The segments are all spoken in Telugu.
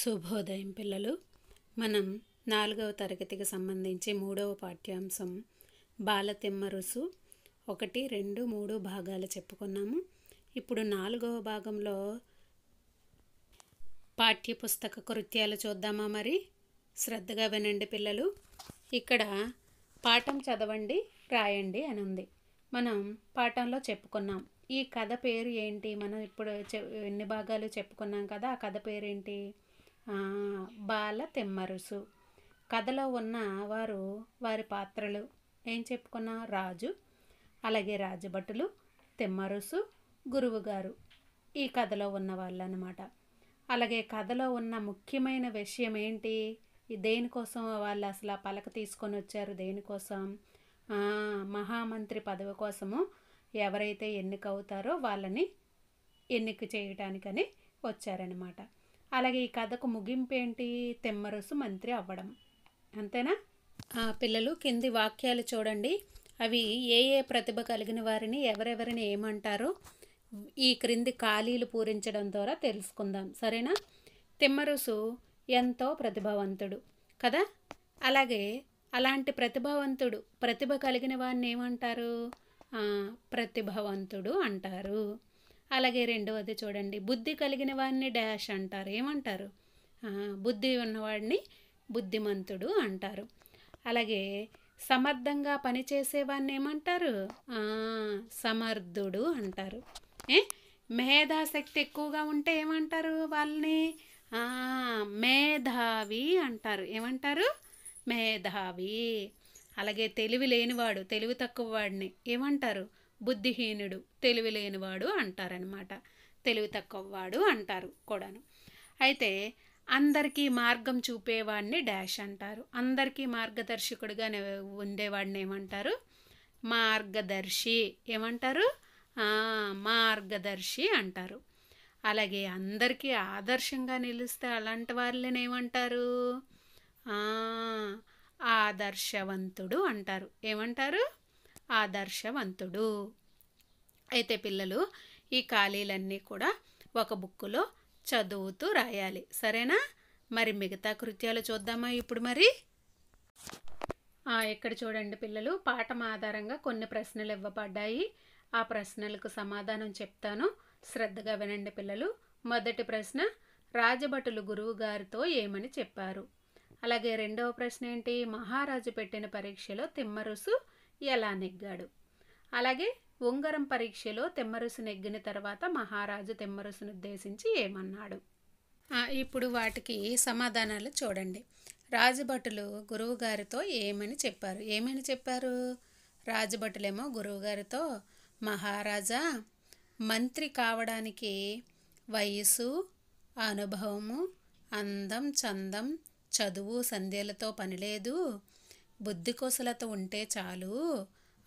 శుభోదయం పిల్లలు మనం నాలుగవ తరగతికి సంబంధించి మూడవ పాఠ్యాంశం బాలతిమ్మ రుసు ఒకటి రెండు మూడు భాగాలు చెప్పుకున్నాము ఇప్పుడు నాలుగవ భాగంలో పాఠ్యపుస్తక కృత్యాలు చూద్దామా మరి శ్రద్ధగా వినండి పిల్లలు ఇక్కడ పాఠం చదవండి రాయండి అని ఉంది మనం పాఠంలో చెప్పుకున్నాం ఈ కథ పేరు ఏంటి మనం ఇప్పుడు ఎన్ని భాగాలు చెప్పుకున్నాం కదా ఆ కథ పేరేంటి ఏంటి బాల తెమ్మరుసు కథలో ఉన్న వారు వారి పాత్రలు ఏం చెప్పుకున్నా రాజు అలాగే రాజభటులు తెమ్మరుసు గురువుగారు ఈ కథలో ఉన్న వాళ్ళు అనమాట అలాగే కథలో ఉన్న ముఖ్యమైన విషయం ఏంటి దేనికోసం వాళ్ళు అసలు ఆ పలక తీసుకొని వచ్చారు దేనికోసం మహామంత్రి పదవి కోసము ఎవరైతే ఎన్నికవుతారో వాళ్ళని ఎన్నిక చేయటానికని వచ్చారనమాట అలాగే ఈ కథకు ముగింపు ఏంటి తెమ్మరసు మంత్రి అవ్వడం అంతేనా పిల్లలు కింది వాక్యాలు చూడండి అవి ఏ ఏ ప్రతిభ కలిగిన వారిని ఎవరెవరిని ఏమంటారో ఈ క్రింది ఖాళీలు పూరించడం ద్వారా తెలుసుకుందాం సరేనా తిమ్మరుసు ఎంతో ప్రతిభావంతుడు కదా అలాగే అలాంటి ప్రతిభావంతుడు ప్రతిభ కలిగిన వారిని ఏమంటారు ప్రతిభావంతుడు అంటారు అలాగే రెండవది చూడండి బుద్ధి కలిగిన వాడిని డాష్ అంటారు ఏమంటారు బుద్ధి ఉన్నవాడిని బుద్ధిమంతుడు అంటారు అలాగే సమర్థంగా పనిచేసేవాడిని ఏమంటారు సమర్థుడు అంటారు ఏ మేధాశక్తి ఎక్కువగా ఉంటే ఏమంటారు వాళ్ళని మేధావి అంటారు ఏమంటారు మేధావి అలాగే తెలివి లేనివాడు తెలివి తక్కువ వాడిని ఏమంటారు బుద్ధిహీనుడు తెలివి లేనివాడు అంటారనమాట తెలివి తక్కువవాడు అంటారు కూడాను అయితే అందరికీ మార్గం చూపేవాడిని డాష్ అంటారు అందరికీ మార్గదర్శకుడుగా ఉండేవాడిని ఏమంటారు మార్గదర్శి ఏమంటారు మార్గదర్శి అంటారు అలాగే అందరికీ ఆదర్శంగా నిలిస్తే అలాంటి వాళ్ళని ఏమంటారు ఆదర్శవంతుడు అంటారు ఏమంటారు ఆదర్శవంతుడు అయితే పిల్లలు ఈ ఖాళీలన్నీ కూడా ఒక బుక్కులో చదువుతూ రాయాలి సరేనా మరి మిగతా కృత్యాలు చూద్దామా ఇప్పుడు మరి ఇక్కడ చూడండి పిల్లలు పాఠం ఆధారంగా కొన్ని ప్రశ్నలు ఇవ్వబడ్డాయి ఆ ప్రశ్నలకు సమాధానం చెప్తాను శ్రద్ధగా వినండి పిల్లలు మొదటి ప్రశ్న రాజభటులు గురువు గారితో ఏమని చెప్పారు అలాగే రెండవ ప్రశ్న ఏంటి మహారాజు పెట్టిన పరీక్షలో తిమ్మరుసు ఎలా నెగ్గాడు అలాగే ఉంగరం పరీక్షలో తెమ్మరుసు నెగ్గిన తర్వాత మహారాజు తెమ్మరుసును ఉద్దేశించి ఏమన్నాడు ఇప్పుడు వాటికి సమాధానాలు చూడండి రాజభటులు గురువుగారితో ఏమని చెప్పారు ఏమని చెప్పారు రాజభటులేమో గురువుగారితో మహారాజా మంత్రి కావడానికి వయసు అనుభవము అందం చందం చదువు సంధ్యలతో పనిలేదు బుద్ధి ఉంటే చాలు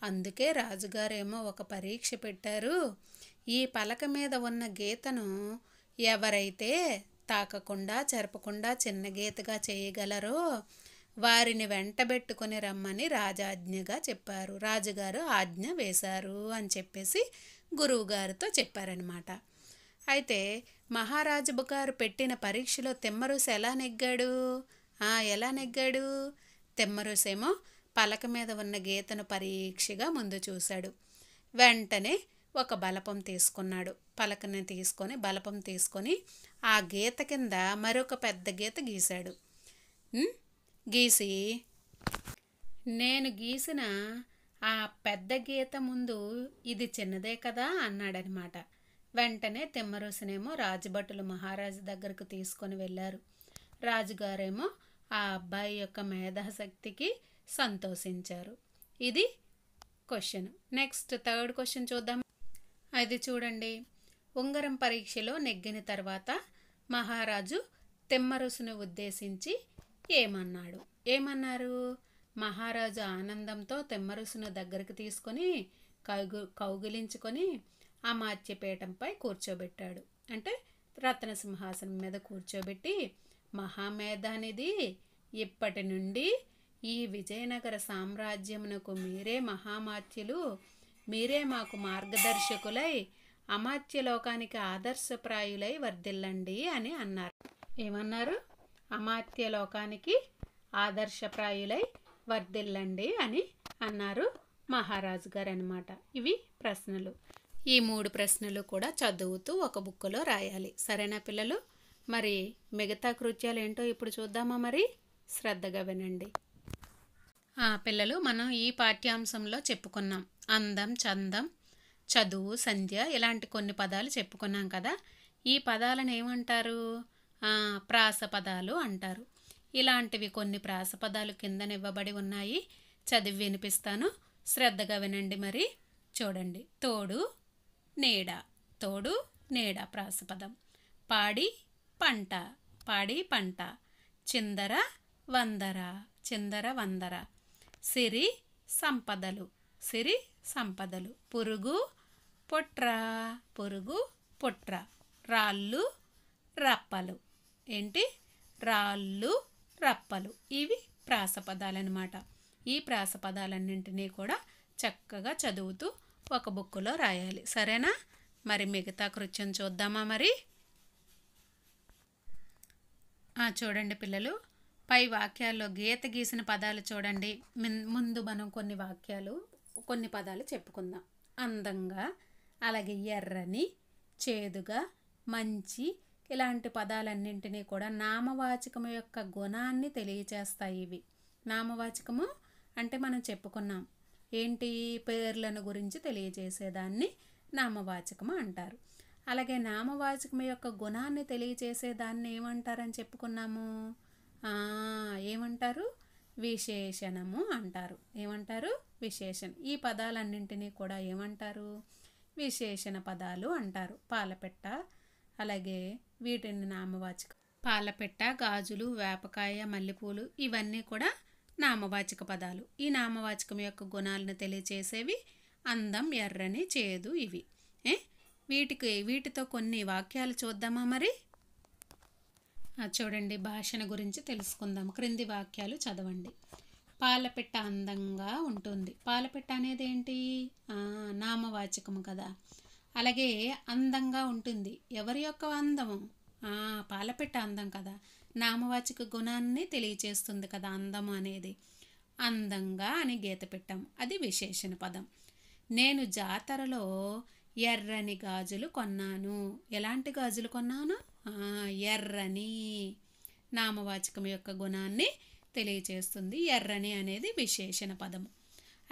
అందుకే రాజుగారేమో ఒక పరీక్ష పెట్టారు ఈ పలక మీద ఉన్న గీతను ఎవరైతే తాకకుండా చెరపకుండా చిన్న గీతగా చేయగలరో వారిని వెంటబెట్టుకుని రమ్మని రాజాజ్ఞగా చెప్పారు రాజుగారు ఆజ్ఞ వేశారు అని చెప్పేసి గురువుగారితో చెప్పారనమాట అయితే మహారాజు గారు పెట్టిన పరీక్షలో తిమ్మరుసు ఎలా నెగ్గాడు ఎలా నెగ్గాడు తిమ్మరుసేమో పలక మీద ఉన్న గీతను పరీక్షగా ముందు చూశాడు వెంటనే ఒక బలపం తీసుకున్నాడు పలకని తీసుకొని బలపం తీసుకొని ఆ గీత కింద మరొక పెద్ద గీత గీశాడు గీసి నేను గీసిన ఆ పెద్ద గీత ముందు ఇది చిన్నదే కదా అన్నాడనమాట వెంటనే తిమ్మరుసనేమో రాజుభటులు మహారాజు దగ్గరకు తీసుకొని వెళ్ళారు రాజుగారేమో ఆ అబ్బాయి యొక్క మేధాశక్తికి సంతోషించారు ఇది క్వశ్చన్ నెక్స్ట్ థర్డ్ క్వశ్చన్ చూద్దాం అది చూడండి ఉంగరం పరీక్షలో నెగ్గిన తర్వాత మహారాజు తెమ్మరుసును ఉద్దేశించి ఏమన్నాడు ఏమన్నారు మహారాజు ఆనందంతో తెమ్మరుసును దగ్గరికి తీసుకొని కౌగు కౌగిలించుకొని అమాత్యపీఠంపై కూర్చోబెట్టాడు అంటే రత్న సింహాసనం మీద కూర్చోబెట్టి మహామేధానిది ఇప్పటి నుండి ఈ విజయనగర సామ్రాజ్యమునకు మీరే మహామాత్యులు మీరే మాకు మార్గదర్శకులై అమాత్యలోకానికి ఆదర్శప్రాయులై వర్ధిల్లండి అని అన్నారు ఏమన్నారు అమాత్యలోకానికి ఆదర్శప్రాయులై వర్ధిల్లండి అని అన్నారు మహారాజు గారు అనమాట ఇవి ప్రశ్నలు ఈ మూడు ప్రశ్నలు కూడా చదువుతూ ఒక బుక్లో రాయాలి సరేనా పిల్లలు మరి మిగతా కృత్యాలు ఏంటో ఇప్పుడు చూద్దామా మరి శ్రద్ధగా వినండి పిల్లలు మనం ఈ పాఠ్యాంశంలో చెప్పుకున్నాం అందం చందం చదువు సంధ్య ఇలాంటి కొన్ని పదాలు చెప్పుకున్నాం కదా ఈ పదాలను ఏమంటారు ప్రాస పదాలు అంటారు ఇలాంటివి కొన్ని ప్రాస పదాలు కిందనివ్వబడి ఉన్నాయి చదివి వినిపిస్తాను శ్రద్ధగా వినండి మరి చూడండి తోడు నీడ తోడు నీడ ప్రాసపదం పాడి పంట పాడి పంట చిందర వందర చిందర వందర సిరి సంపదలు సిరి సంపదలు పురుగు పొట్ర పొరుగు పొట్ర రాళ్ళు రప్పలు ఏంటి రాళ్ళు రప్పలు ఇవి ప్రాసపదాలన్నమాట ఈ ప్రాసపదాలన్నింటినీ కూడా చక్కగా చదువుతూ ఒక బుక్కులో రాయాలి సరేనా మరి మిగతా కృత్యం చూద్దామా మరి చూడండి పిల్లలు పై వాక్యాల్లో గీత గీసిన పదాలు చూడండి ముందు మనం కొన్ని వాక్యాలు కొన్ని పదాలు చెప్పుకుందాం అందంగా అలాగే ఎర్రని చేదుగా మంచి ఇలాంటి పదాలన్నింటినీ కూడా నామవాచకము యొక్క గుణాన్ని తెలియచేస్తాయి ఇవి నామవాచకము అంటే మనం చెప్పుకున్నాం ఏంటి పేర్లను గురించి తెలియజేసేదాన్ని నామవాచకము అంటారు అలాగే నామవాచకం యొక్క గుణాన్ని తెలియజేసేదాన్ని ఏమంటారని చెప్పుకున్నాము ఏమంటారు విశేషణము అంటారు ఏమంటారు విశేషణం ఈ పదాలన్నింటినీ కూడా ఏమంటారు విశేషణ పదాలు అంటారు పాలపెట్ట అలాగే వీటిని నామవాచక పాలపెట్ట గాజులు వేపకాయ మల్లెపూలు ఇవన్నీ కూడా నామవాచక పదాలు ఈ నామవాచకం యొక్క గుణాలను తెలియచేసేవి అందం ఎర్రని చేదు ఇవి వీటికి వీటితో కొన్ని వాక్యాలు చూద్దామా మరి చూడండి భాషను గురించి తెలుసుకుందాం క్రింది వాక్యాలు చదవండి పాలపిట్ట అందంగా ఉంటుంది పాలపిట్ట అనేది ఏంటి నామవాచకము కదా అలాగే అందంగా ఉంటుంది ఎవరి యొక్క అందము పాలపిట్ట అందం కదా నామవాచక గుణాన్ని తెలియచేస్తుంది కదా అందము అనేది అందంగా అని గీత పెట్టాం అది విశేషణ పదం నేను జాతరలో ఎర్రని గాజులు కొన్నాను ఎలాంటి గాజులు కొన్నాను ఎర్రని నామవాచకం యొక్క గుణాన్ని తెలియచేస్తుంది ఎర్రని అనేది విశేషణ పదము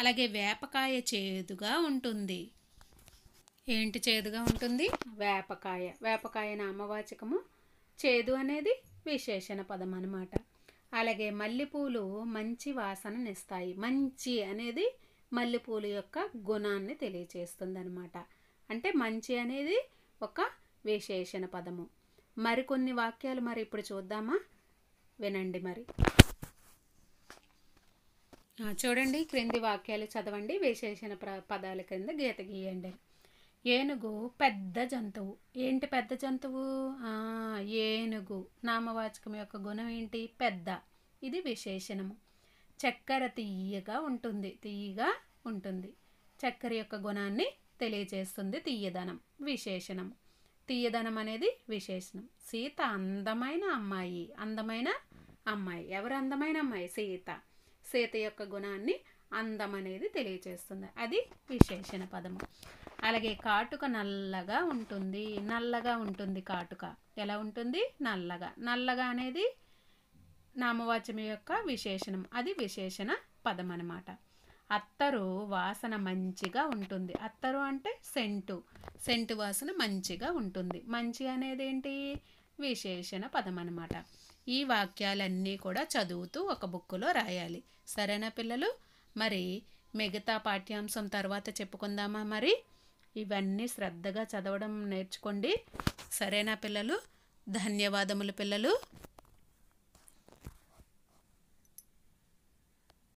అలాగే వేపకాయ చేదుగా ఉంటుంది ఏంటి చేదుగా ఉంటుంది వేపకాయ వేపకాయ నామవాచకము చేదు అనేది విశేషణ పదం అనమాట అలాగే మల్లెపూలు మంచి వాసననిస్తాయి మంచి అనేది మల్లెపూలు యొక్క గుణాన్ని తెలియచేస్తుంది అనమాట అంటే మంచి అనేది ఒక విశేషణ పదము మరికొన్ని వాక్యాలు మరి ఇప్పుడు చూద్దామా వినండి మరి చూడండి క్రింది వాక్యాలు చదవండి విశేషణ పదాల క్రింద గీత గీయండి ఏనుగు పెద్ద జంతువు ఏంటి పెద్ద జంతువు ఏనుగు నామవాచకం యొక్క గుణం ఏంటి పెద్ద ఇది విశేషణము చక్కెర తీయగా ఉంటుంది తీయగా ఉంటుంది చక్కెర యొక్క గుణాన్ని తెలియజేస్తుంది తీయదనం విశేషణము తీయదనం అనేది విశేషణం సీత అందమైన అమ్మాయి అందమైన అమ్మాయి ఎవరు అందమైన అమ్మాయి సీత సీత యొక్క గుణాన్ని అందం అనేది తెలియచేస్తుంది అది విశేషణ పదము అలాగే కాటుక నల్లగా ఉంటుంది నల్లగా ఉంటుంది కాటుక ఎలా ఉంటుంది నల్లగా నల్లగా అనేది నామవాచం యొక్క విశేషణం అది విశేషణ పదం అన్నమాట అత్తరు వాసన మంచిగా ఉంటుంది అత్తరు అంటే సెంటు సెంటు వాసన మంచిగా ఉంటుంది మంచి అనేది ఏంటి విశేషణ పదం అనమాట ఈ వాక్యాలన్నీ కూడా చదువుతూ ఒక బుక్కులో రాయాలి సరేనా పిల్లలు మరి మిగతా పాఠ్యాంశం తర్వాత చెప్పుకుందామా మరి ఇవన్నీ శ్రద్ధగా చదవడం నేర్చుకోండి సరేనా పిల్లలు ధన్యవాదములు పిల్లలు